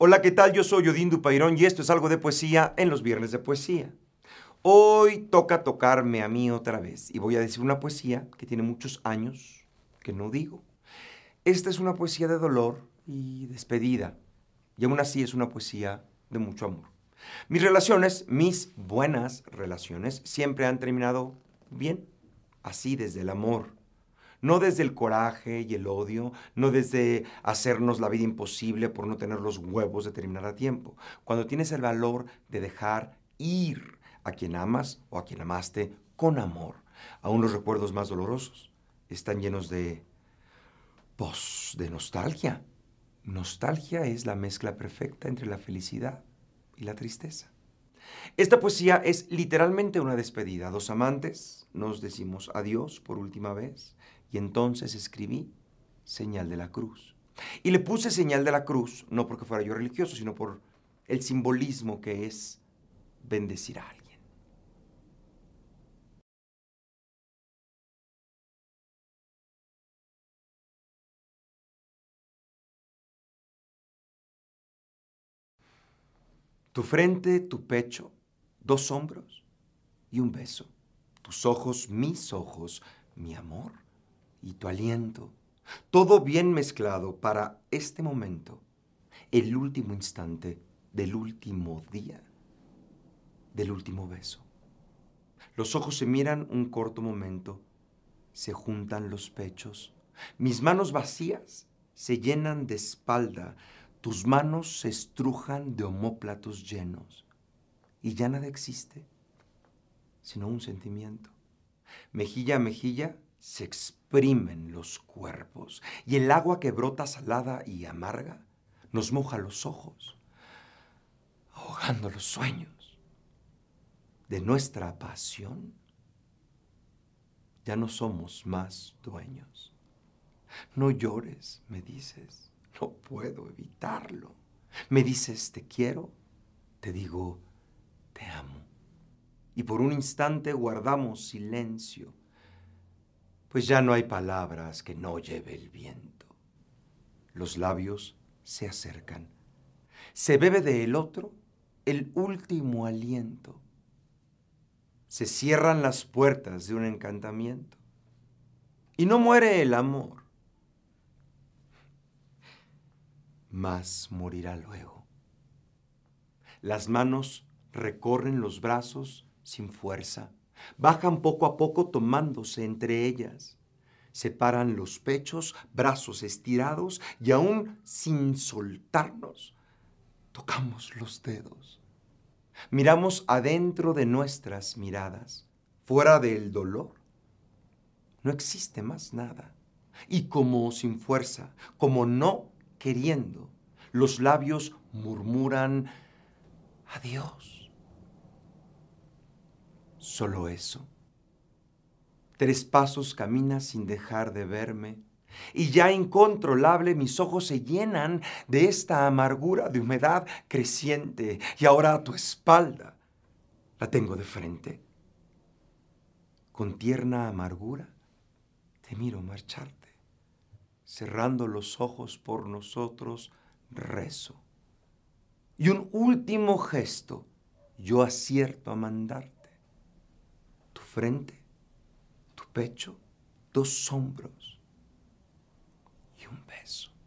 Hola, ¿qué tal? Yo soy Odín Pairón y esto es algo de poesía en los viernes de poesía. Hoy toca tocarme a mí otra vez y voy a decir una poesía que tiene muchos años que no digo. Esta es una poesía de dolor y despedida y aún así es una poesía de mucho amor. Mis relaciones, mis buenas relaciones, siempre han terminado bien, así desde el amor. No desde el coraje y el odio, no desde hacernos la vida imposible por no tener los huevos de terminar a tiempo. Cuando tienes el valor de dejar ir a quien amas o a quien amaste con amor. Aún los recuerdos más dolorosos están llenos de... pos pues, de nostalgia. Nostalgia es la mezcla perfecta entre la felicidad y la tristeza. Esta poesía es literalmente una despedida. Dos amantes nos decimos adiós por última vez. Y entonces escribí señal de la cruz. Y le puse señal de la cruz, no porque fuera yo religioso, sino por el simbolismo que es bendecir a alguien. Tu frente, tu pecho, dos hombros y un beso. Tus ojos, mis ojos, mi amor y tu aliento. Todo bien mezclado para este momento, el último instante del último día, del último beso. Los ojos se miran un corto momento, se juntan los pechos, mis manos vacías se llenan de espalda, tus manos se estrujan de homóplatos llenos y ya nada existe, sino un sentimiento. Mejilla a mejilla se exprimen los cuerpos y el agua que brota salada y amarga nos moja los ojos, ahogando los sueños de nuestra pasión. Ya no somos más dueños. No llores, me dices, no puedo evitarlo. Me dices, te quiero, te digo, te amo. Y por un instante guardamos silencio pues ya no hay palabras que no lleve el viento. Los labios se acercan. Se bebe de el otro el último aliento. Se cierran las puertas de un encantamiento. Y no muere el amor. Mas morirá luego. Las manos recorren los brazos sin fuerza Bajan poco a poco tomándose entre ellas. Separan los pechos, brazos estirados y aún sin soltarnos, tocamos los dedos. Miramos adentro de nuestras miradas, fuera del dolor. No existe más nada. Y como sin fuerza, como no queriendo, los labios murmuran adiós. Solo eso. Tres pasos camina sin dejar de verme, y ya incontrolable mis ojos se llenan de esta amargura de humedad creciente, y ahora a tu espalda la tengo de frente. Con tierna amargura te miro marcharte, cerrando los ojos por nosotros rezo. Y un último gesto yo acierto a mandarte frente, tu pecho, dos hombros y un beso.